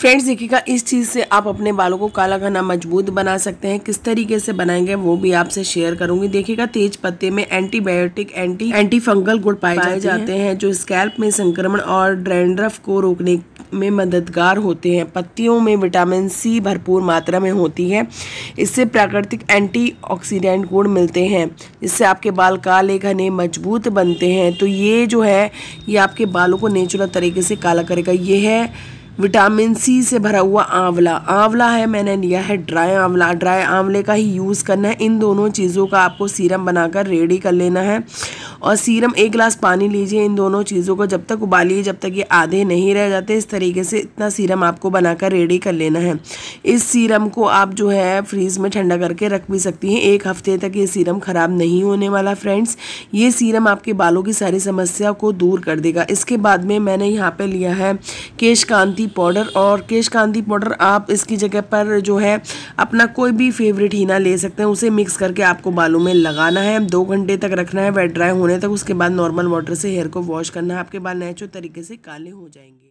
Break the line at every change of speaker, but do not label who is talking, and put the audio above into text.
friends देखिएगा इस चीज़ से आप अपने बालों को काला घना मजबूत बना सकते हैं किस तरीके से बनाएंगे वो भी आपसे शेयर करूंगी देखिएगा तेज पत्ते में एंटीबायोटिक एंटी एंटी फंगल गुड पाए जाते, जाते हैं जो स्कैल्प में संक्रमण और ड्रेंड्रफ को रोकने में मददगार होते हैं पत्तियों में विटामिन सी भरपूर मात्रा में होती है इससे प्राकृतिक एंटी गुण मिलते हैं इससे आपके बाल काले घने मजबूत बनते हैं तो ये जो है ये आपके बालों को नेचुरल तरीके से काला करेगा ये है विटामिन सी से भरा हुआ आंवला आंवला है मैंने लिया है ड्राई आंवला ड्राई आंवले का ही यूज़ करना है इन दोनों चीज़ों का आपको सीरम बनाकर रेडी कर लेना है और सीरम एक गिलास पानी लीजिए इन दोनों चीज़ों को जब तक उबालिए जब तक ये आधे नहीं रह जाते इस तरीके से इतना सीरम आपको बनाकर रेडी कर लेना है इस सीरम को आप जो है फ्रीज़ में ठंडा करके रख भी सकती हैं एक हफ्ते तक ये सीरम ख़राब नहीं होने वाला फ्रेंड्स ये सीरम आपके बालों की सारी समस्या को दूर कर देगा इसके बाद में मैंने यहाँ पर लिया है केश कांति पाउडर और केश कांति पाउडर आप इसकी जगह पर जो है अपना कोई भी फेवरेट हीना ले सकते हैं उसे मिक्स करके आपको बालों में लगाना है दो घंटे तक रखना है वेट ड्राई होने होने तक उसके बाद नॉर्मल वाटर से हेयर को वॉश करना है आपके बाल नेचुरल तरीके से काले हो जाएंगे